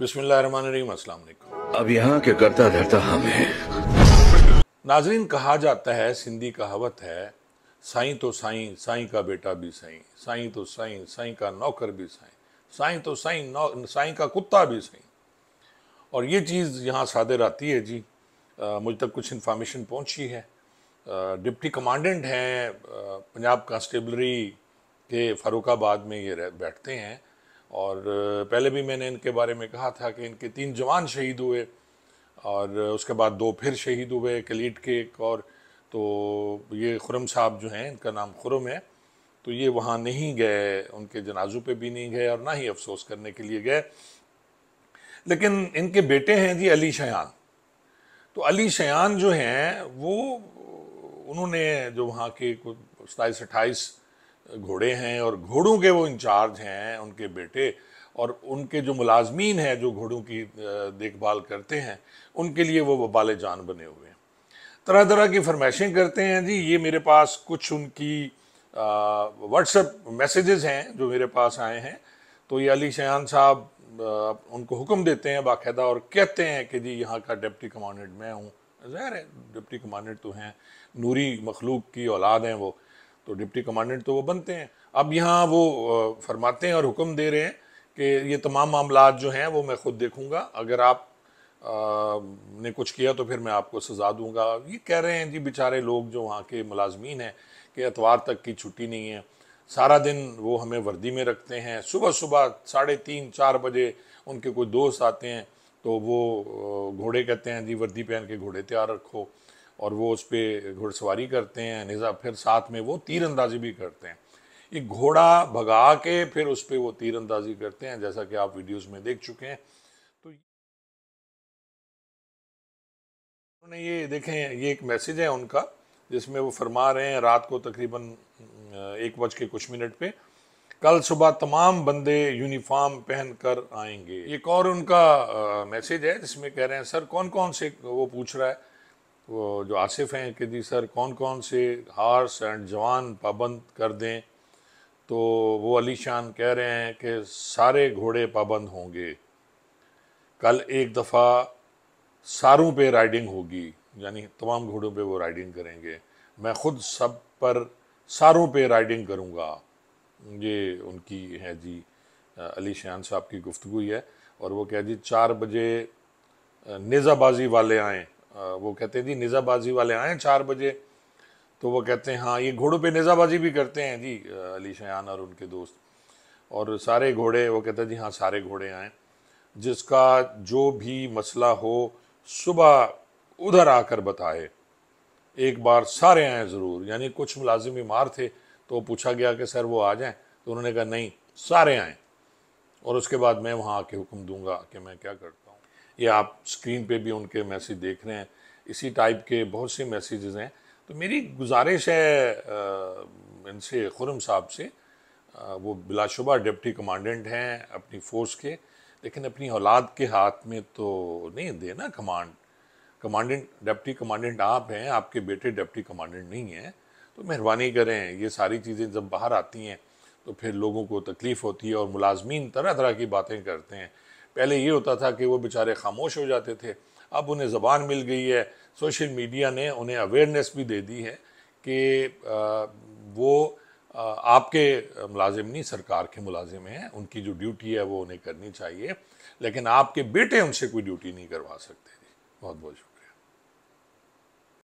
बिस्मिल्लाम अब यहाँ के करता धरता हम हैं नाजरीन कहा जाता है सिंधी कहावत है साईं तो साईं साईं का बेटा भी साईं साईं तो साईं साईं का नौकर भी साईं साईं तो साईं साई साईं का कुत्ता भी साईं और ये चीज़ यहाँ सादिर आती है जी मुझ तक कुछ इन्फॉर्मेशन पहुँची है डिप्टी कमांडेंट हैं पंजाब कांस्टेबलरी के फरुखाबाद में ये बैठते हैं और पहले भी मैंने इनके बारे में कहा था कि इनके तीन जवान शहीद हुए और उसके बाद दो फिर शहीद हुए कलीट के एक और तो ये खुरम साहब जो हैं इनका नाम खुरम है तो ये वहाँ नहीं गए उनके जनाजों पे भी नहीं गए और ना ही अफसोस करने के लिए गए लेकिन इनके बेटे हैं जी अली शयान तो अली शयान जो हैं वो उन्होंने जो वहाँ के कुछ सताईस अट्ठाईस घोड़े हैं और घोड़ों के वो इंचार्ज हैं उनके बेटे और उनके जो मुलाजमीन हैं जो घोड़ों की देखभाल करते हैं उनके लिए वो वबाले जान बने हुए हैं तरह तरह की फरमाइशें करते हैं जी ये मेरे पास कुछ उनकी व्हाट्सएप मैसेजेस हैं जो मेरे पास आए हैं तो ये अली शयान साहब उनको हुक्म देते हैं बाकायदा और कहते हैं कि जी यहाँ का डिप्टी कमांडेंट मैं हूँ ज़ाहिर है डिप्टी कमांडेंट तो हैं नूरी मखलूक की औलाद हैं वो तो डिप्टी कमांडेंट तो वो बनते हैं अब यहाँ वो फरमाते हैं और हुक्म दे रहे हैं कि ये तमाम मामला जो हैं वो मैं खुद देखूँगा अगर आप आ, ने कुछ किया तो फिर मैं आपको सजा दूंगा ये कह रहे हैं जी बेचारे लोग जो वहाँ के मुलाजमीन हैं कि एतवार तक की छुट्टी नहीं है सारा दिन वो हमें वर्दी में रखते हैं सुबह सुबह साढ़े तीन चार बजे उनके कोई दोस्त आते हैं तो वो घोड़े कहते हैं जी वर्दी पहन के घोड़े तैयार रखो और वो उस पर घुड़सवारी करते हैं निज़ा फिर साथ में वो तीर अंदाजी भी करते हैं ये घोड़ा भगा के फिर उस पर वो तीर अंदाजी करते हैं जैसा कि आप वीडियोस में देख चुके हैं तो उन्होंने ये देखें ये एक मैसेज है उनका जिसमें वो फरमा रहे हैं रात को तकरीबन एक बज के कुछ मिनट पे कल सुबह तमाम बंदे यूनिफॉर्म पहन कर आएंगे एक और उनका मैसेज है जिसमें कह रहे हैं सर कौन कौन से वो पूछ रहा है वो जो आसिफ हैं कि जी सर कौन कौन से हार्स एंड जवान पाबंद कर दें तो वो अली शान कह रहे हैं कि सारे घोड़े पाबंद होंगे कल एक दफ़ा सारों पे राइडिंग होगी यानी तमाम घोड़ों पे वो राइडिंग करेंगे मैं ख़ुद सब पर सारों पे राइडिंग करूँगा ये उनकी है जी अली शान साहब की गुफ्तु है और वो कह जी चार बजे नेज़ाबाजी वाले आएँ वो कहते हैं जी निज़ाबाजी वाले आए चार बजे तो वो कहते हैं हाँ ये घोड़ों पे निज़ाबाजी भी करते हैं जी अली शयान और उनके दोस्त और सारे घोड़े वो कहते हैं जी हाँ सारे घोड़े आए जिसका जो भी मसला हो सुबह उधर आकर बताए एक बार सारे आए ज़रूर यानी कुछ मुलाजिम बीमार थे तो पूछा गया कि सर वो आ जाएँ तो उन्होंने कहा नहीं सारे आएँ और उसके बाद मैं वहाँ आके हुक्म दूंगा कि मैं क्या करूँ ये आप स्क्रीन पे भी उनके मैसेज देख रहे हैं इसी टाइप के बहुत से मैसेजेस हैं तो मेरी गुजारिश है इनसे खुरम साहब से वो बिलाशुबा डिप्टी कमांडेंट हैं अपनी फ़ोर्स के लेकिन अपनी औलाद के हाथ में तो नहीं देना कमांड कमांडेंट डिप्टी कमांडेंट आप हैं आपके बेटे डिप्टी कमांडेंट नहीं हैं तो मेहरबानी करें ये सारी चीज़ें जब बाहर आती हैं तो फिर लोगों को तकलीफ़ होती है और मुलाजमीन तरह तरह की बातें करते हैं पहले ये होता था कि वो बेचारे खामोश हो जाते थे अब उन्हें ज़बान मिल गई है सोशल मीडिया ने उन्हें अवेयरनेस भी दे दी है कि वो आपके मुलाजिम नहीं सरकार के मुलाजिम हैं उनकी जो ड्यूटी है वो उन्हें करनी चाहिए लेकिन आपके बेटे उनसे कोई ड्यूटी नहीं करवा सकते बहुत बहुत शुक्रिया